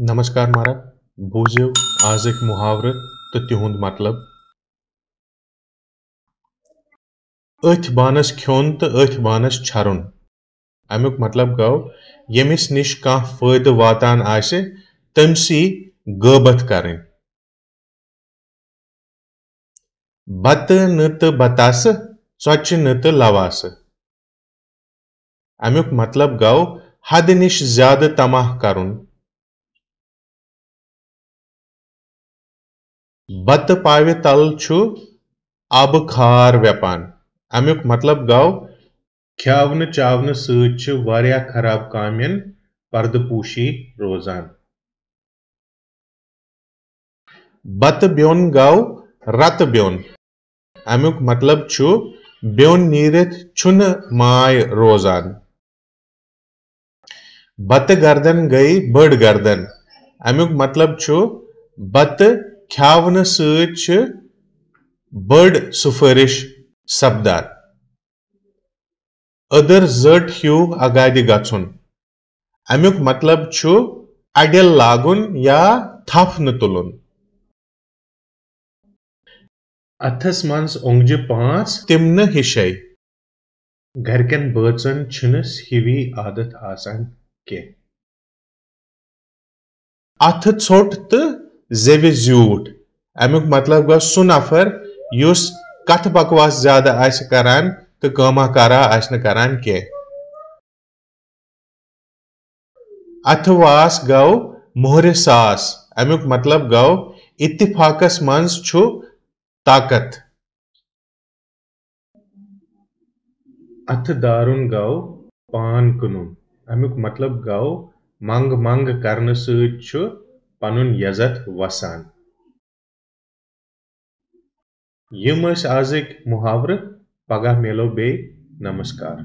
नमस्कार महाराज बूझो आज एक मुहावरे तो तिहुंद मतलब अथ बानस खियोन तो अथ बानस छरुन अमुक मतलब गो यमिस निश कह फायदे वातान आसे तमसी गबत करें बत न तो बतास स्वच्छ न तो लवास अमुक मतलब गो हद निश ज्यादा तमाह करुन बत पाव तल छु आब खार वेपान अमुक मतलब गव खवन चावन सत्या खराब कामन पर्दपूशी रोजान बत ब्योन गव रत बोन अमुक मतलब छु ब्योन नीरत छुन माय रोजान बत गर्दन गई बड़ गर्दन अमुक मतलब छु बत کھیاونہٕ سۭتۍ چھِ بٔڑ سُفٲرِش سپدان أدٕر زٔٹ ہیوٗ اَگادِ گژھُن اَمیُک مطلب چھُ اَڈٮ۪ل لاگُن یا تھپھ نہٕ تُلُن اَتھس منٛز اوٚنٛگجہِ پانٛژھ تِم نہٕ ہِشے گَرِکٮ۪ن بٲژن چھِنہٕ ہِوی عادت آسان کینٛہہ اَتھٕ ژوٚٹ تہٕ जूठ अमुक मतलब गो सु नफर उस कथ बकवास ज्यादा आश तो कमा कारा आश न करान के अथवास गो मोहर सास अमुक मतलब गो इत्तिफाकस मंज ताकत अथ दार गो पान कुनु अमुक मतलब गो मंग मंग करने सु پنُن یزتھ وسان یِم ٲسۍ آزٕکۍ محاورٕ پگہہ مِلو بیٚیہِ نمسکار